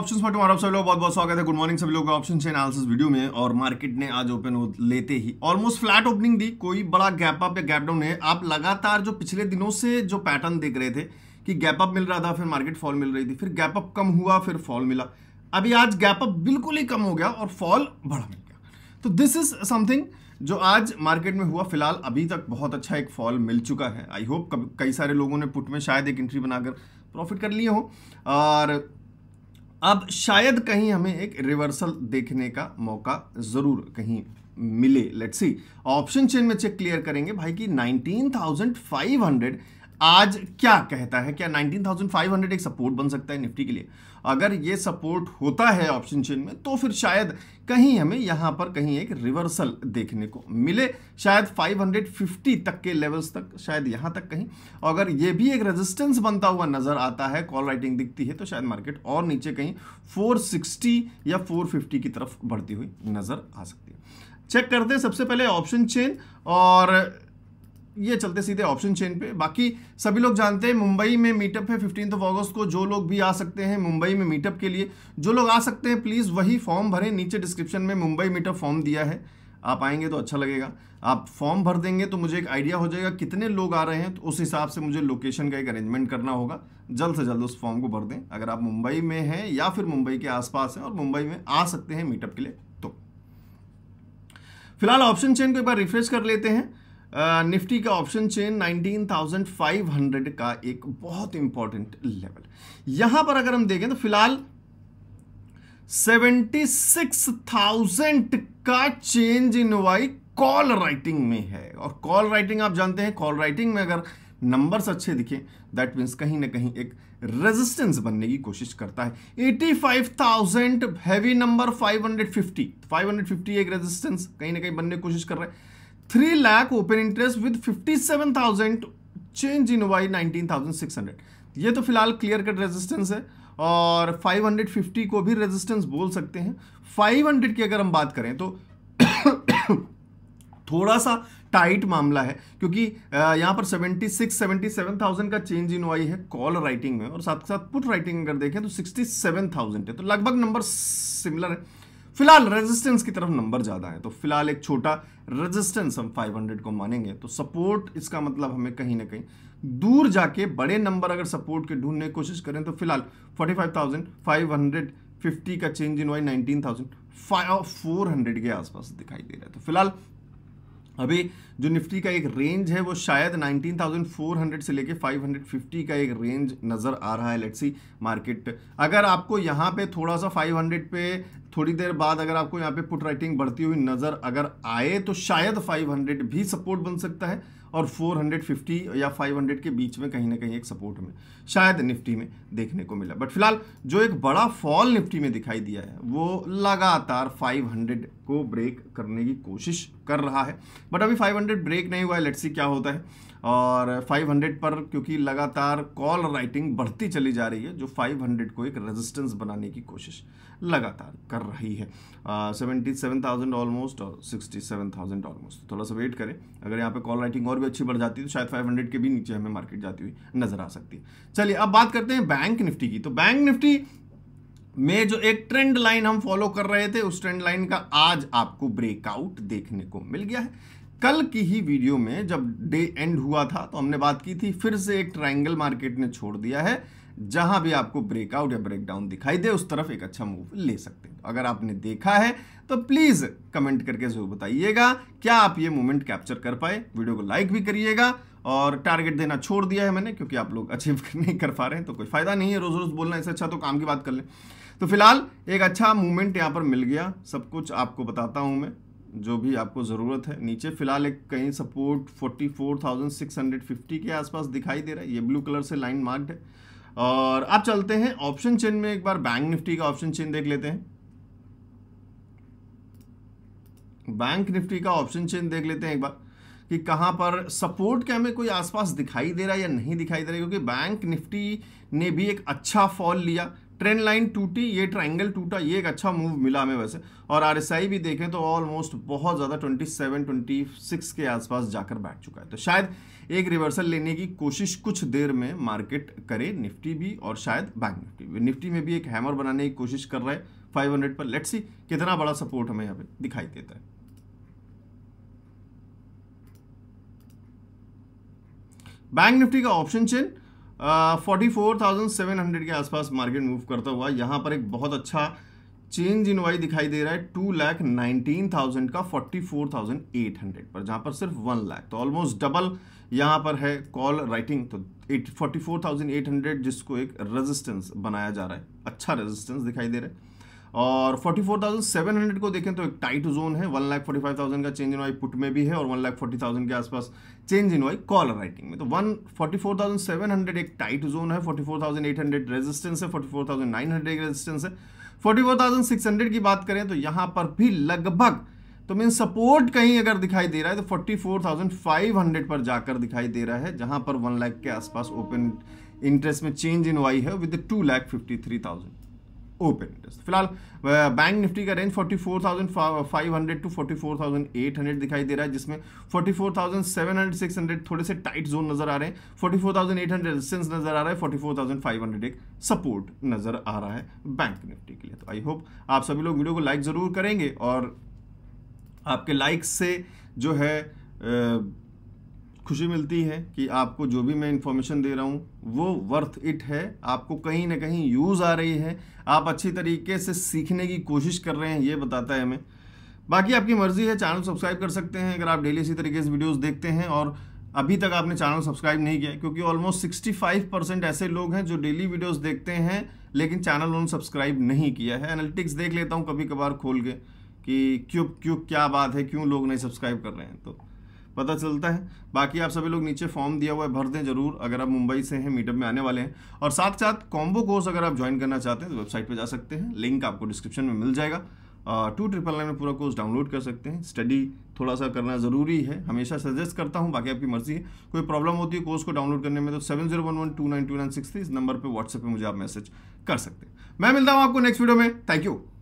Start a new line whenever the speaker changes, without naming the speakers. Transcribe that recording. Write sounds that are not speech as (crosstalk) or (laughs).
options पर तुम्हारा सभी लोग बहुत बहुत स्वागत है गुड मॉर्निंग सभी लोग ऑप्शन से एनालिसिस वीडियो में और मार्केट ने आज ओपन लेते ही ऑलमोस्ट फ्लैट ओपनिंग दी कोई बड़ा गैप अप या गैप डाउन है आप लगातार जो पिछले दिनों से जो पैटर्न देख रहे थे कि गैप अप मिल रहा था फिर मार्केट फॉल मिल रही थी फिर गैप अप कम हुआ फिर फॉल मिला अभी आज गैप अप बिल्कुल ही कम हो गया और फॉल बढ़ा मिल गया तो दिस इज समथिंग जो आज मार्केट में हुआ फिलहाल अभी तक बहुत अच्छा एक फॉल मिल चुका है आई होप कई सारे लोगों ने पुट में शायद एक एंट्री बनाकर प्रॉफिट कर लिए हो और अब शायद कहीं हमें एक रिवर्सल देखने का मौका ज़रूर कहीं मिले लेट्स सी ऑप्शन चेन में चेक क्लियर करेंगे भाई कि 19,500 आज क्या कहता है क्या 19,500 एक सपोर्ट बन सकता है निफ्टी के लिए अगर ये सपोर्ट होता है ऑप्शन चेन में तो फिर शायद कहीं हमें यहाँ पर कहीं एक रिवर्सल देखने को मिले शायद 550 तक के लेवल्स तक शायद यहाँ तक कहीं और अगर ये भी एक रेजिस्टेंस बनता हुआ नज़र आता है कॉल राइटिंग दिखती है तो शायद मार्केट और नीचे कहीं 460 या 450 की तरफ बढ़ती हुई नज़र आ सकती है चेक करते हैं सबसे पहले ऑप्शन चेन और ये चलते सीधे ऑप्शन चेन पे बाकी सभी लोग जानते हैं मुंबई में मीटअप है फिफ्टीन ऑफ अगस्त को जो लोग भी आ सकते हैं मुंबई में मीटअप के लिए जो लोग आ सकते हैं प्लीज़ वही फॉर्म भरें नीचे डिस्क्रिप्शन में मुंबई मीटअप फॉर्म दिया है आप आएंगे तो अच्छा लगेगा आप फॉर्म भर देंगे तो मुझे एक आइडिया हो जाएगा कितने लोग आ रहे हैं तो उस हिसाब से मुझे लोकेशन का एक अरेंजमेंट करना होगा जल्द से जल्द उस फॉर्म को भर दें अगर आप मुंबई में हैं या फिर मुंबई के आसपास हैं और मुंबई में आ सकते हैं मीटअप के लिए तो फिलहाल ऑप्शन चेन को एक बार रिफ्रेश कर लेते हैं निफ्टी का ऑप्शन चेन 19,500 का एक बहुत इंपॉर्टेंट लेवल यहां पर अगर हम देखें तो फिलहाल 76,000 का change in OI call writing में है और कॉल राइटिंग आप जानते हैं कॉल राइटिंग में अगर नंबर्स अच्छे दिखे दैट मीन्स कहीं ना कहीं एक रेजिस्टेंस बनने की कोशिश करता है 85,000 हैवी नंबर 550 550 एक रेजिस्टेंस कहीं ना कहीं बनने की कोशिश कर रहा है three lakh open interest with fifty seven thousand change in OI nineteen thousand six hundred ये तो फिलहाल क्लियर कट रेजिस्टेंस है और फाइव हंड्रेड फिफ्टी को भी रेजिस्टेंस बोल सकते हैं फाइव हंड्रेड की अगर हम बात करें तो (coughs) थोड़ा सा टाइट मामला है क्योंकि यहाँ पर 76 77,000 का चेंज इन वाई है कॉल राइटिंग में और साथ के साथ पुट राइटिंग अगर देखें तो 67,000 है तो लगभग नंबर सिमिलर है फिलहाल रेजिस्टेंस की तरफ नंबर ज़्यादा है तो फिलहाल एक छोटा रेजिस्टेंस हम 500 को मानेंगे तो सपोर्ट इसका मतलब हमें कहीं ना कहीं दूर जाके बड़े नंबर अगर सपोर्ट के ढूंढने की कोशिश करें तो फिलहाल 45,550 का change in OI nineteen thousand के आसपास दिखाई दे रहा है तो फिलहाल अभी जो निफ्टी का एक रेंज है वो शायद 19,400 से लेके 550 का एक रेंज नज़र आ रहा है लेट्स सी मार्केट अगर आपको यहाँ पे थोड़ा सा 500 पे थोड़ी देर बाद अगर आपको यहाँ पे पुट राइटिंग बढ़ती हुई नज़र अगर आए तो शायद 500 भी सपोर्ट बन सकता है और 450 या 500 के बीच में कहीं ना कहीं एक सपोर्ट में शायद निफ्टी में देखने को मिला बट फिलहाल जो एक बड़ा फॉल निफ्टी में दिखाई दिया है वो लगातार 500 को ब्रेक करने की कोशिश कर रहा है बट अभी 500 ब्रेक नहीं हुआ है लेट्स सी क्या होता है और 500 पर क्योंकि लगातार कॉल राइटिंग बढ़ती चली जा रही है जो 500 को एक रेजिस्टेंस बनाने की कोशिश लगातार कर रही है सेवेंटी सेवन थाउजेंड ऑलमोस्ट और सिक्सटी सेवन थाउजेंड ऑलमोस्ट थोड़ा सा वेट करें अगर यहाँ पे कॉल राइटिंग और भी अच्छी बढ़ जाती है तो शायद फाइव हंड्रेड के भी नीचे हमें मार्केट जाती हुई नजर आ सकती है चलिए अब बात करते हैं बैंक निफ्टी की तो बैंक निफ्टी में जो एक ट्रेंड लाइन हम फॉलो कर रहे थे उस ट्रेंड लाइन का आज आपको ब्रेकआउट देखने को मिल गया है कल की ही वीडियो में जब डे एंड हुआ था तो हमने बात की थी फिर से एक ट्रायंगल मार्केट ने छोड़ दिया है जहां भी आपको ब्रेकआउट या ब्रेकडाउन दिखाई दे उस तरफ एक अच्छा मूव ले सकते हैं अगर आपने देखा है तो प्लीज़ कमेंट करके ज़रूर बताइएगा क्या आप ये मूवमेंट कैप्चर कर पाए वीडियो को लाइक भी करिएगा और टारगेट देना छोड़ दिया है मैंने क्योंकि आप लोग अचीव (laughs) नहीं कर पा रहे हैं तो कोई फ़ायदा नहीं है रोज़ रोज़ बोलना इससे अच्छा तो काम की बात कर लें तो फिलहाल एक अच्छा मूवमेंट यहाँ पर मिल गया सब कुछ आपको बताता हूँ मैं जो भी आपको ज़रूरत है नीचे फिलहाल एक कहीं सपोर्ट 44,650 के आसपास दिखाई दे रहा है ये ब्लू कलर से लाइन मार्क्ड है और आप चलते हैं ऑप्शन चेन में एक बार बैंक निफ्टी का ऑप्शन चेन देख लेते हैं बैंक निफ्टी का ऑप्शन चेन देख लेते हैं एक बार कि कहाँ पर सपोर्ट के हमें कोई आसपास दिखाई दे रहा है या नहीं दिखाई दे रहा क्योंकि बैंक निफ्टी ने भी एक अच्छा फॉल लिया ट्रेंड लाइन टूटी ये ट्राइंगल टूटा ये एक अच्छा मूव मिला हमें वैसे और आर भी देखें तो ऑलमोस्ट बहुत ज़्यादा 27 26 के आसपास जाकर बैठ चुका है तो शायद एक रिवर्सल लेने की कोशिश कुछ देर में मार्केट करे निफ्टी भी और शायद बैंक निफ्टी भी निफ्टी में भी एक हैमर बनाने की कोशिश कर रहा है फाइव पर लेट्स सी कितना बड़ा सपोर्ट हमें यहाँ पे दिखाई देता है बैंक निफ्टी का option chain forty four thousand seven hundred के आसपास मार्केट मूव करता हुआ यहाँ पर एक बहुत अच्छा चेंज इन वाई दिखाई दे रहा है टू लैख नाइनटीन थाउजेंड का forty four thousand eight hundred पर जहाँ पर सिर्फ वन लैख तो ऑलमोस्ट डबल यहाँ पर है कॉल राइटिंग तो eight forty four thousand eight hundred जिसको एक रेजिस्टेंस बनाया जा रहा है अच्छा रेजिस्टेंस दिखाई दे रहा है और 44,700 को देखें तो एक टाइट जोन है one lakh forty five thousand का चेंज इन वाई पुट में भी है और वन लाख फोर्टी थाउजेंड के आसपास change in OI call writing में तो one forty four thousand seven hundred एक टाइट जोन है forty four thousand eight hundred resistance है forty four thousand nine hundred resistance है forty four thousand six hundred की बात करें तो यहाँ पर भी लगभग तो मीन सपोर्ट कहीं अगर दिखाई दे रहा है तो forty four thousand five hundred पर जाकर दिखाई दे रहा है जहाँ पर वन लाख के आसपास ओपन इंटरेस्ट में चेंज इन वाई है with two lakh fifty three thousand open interest फिलहाल बैंक निफ्टी का रेंज 44,500 टू 44,800 दिखाई दे रहा है जिसमें 44,700 600 थोड़े से टाइट जोन नजर आ रहे हैं 44,800 रेजिस्टेंस नजर आ रहा है 44,500 एक सपोर्ट नजर आ रहा है बैंक निफ्टी के लिए तो आई होप आप सभी लोग वीडियो को लाइक ज़रूर करेंगे और आपके लाइक से जो है आ, खुशी मिलती है कि आपको जो भी मैं इन्फॉर्मेशन दे रहा हूँ वो वर्थ इट है आपको कहीं ना कहीं यूज़ आ रही है आप अच्छी तरीके से सीखने की कोशिश कर रहे हैं ये बताता है हमें बाकी आपकी मर्ज़ी है चैनल सब्सक्राइब कर सकते हैं अगर आप डेली इसी तरीके से वीडियोज़ देखते हैं और अभी तक आपने चैनल सब्सक्राइब नहीं किया क्योंकि ऑलमोस्ट 65 परसेंट ऐसे लोग हैं जो डेली वीडियोस देखते हैं लेकिन चैनल उन्होंने सब्सक्राइब नहीं किया है एनालिटिक्स देख लेता हूँ कभी कभार खोल के कि क्यों क्यों क्या बात है क्यों लोग नहीं सब्सक्राइब कर रहे हैं तो पता चलता है बाकी आप सभी लोग नीचे फॉर्म दिया हुआ है भर दें जरूर अगर आप मुंबई से हैं मीटअप में आने वाले हैं और साथ साथ कॉम्बो कोर्स अगर आप ज्वाइन करना चाहते हैं तो वेबसाइट पर जा सकते हैं लिंक आपको डिस्क्रिप्शन में मिल जाएगा टू ट्रिपल नाइन में पूरा कोर्स डाउनलोड कर सकते हैं स्टडी थोड़ा सा करना ज़रूरी है हमेशा सजेस्ट करता हूँ बाकी आपकी मर्जी है कोई प्रॉब्लम होती है कोर्स को डाउनलोड करने में तो seven zero one one two nine two nine six three इस नंबर पर व्हाट्सएप पर मुझे आप मैसेज कर सकते हैं मैं मिलता हूँ आपको नेक्स्ट वीडियो में थैंक यू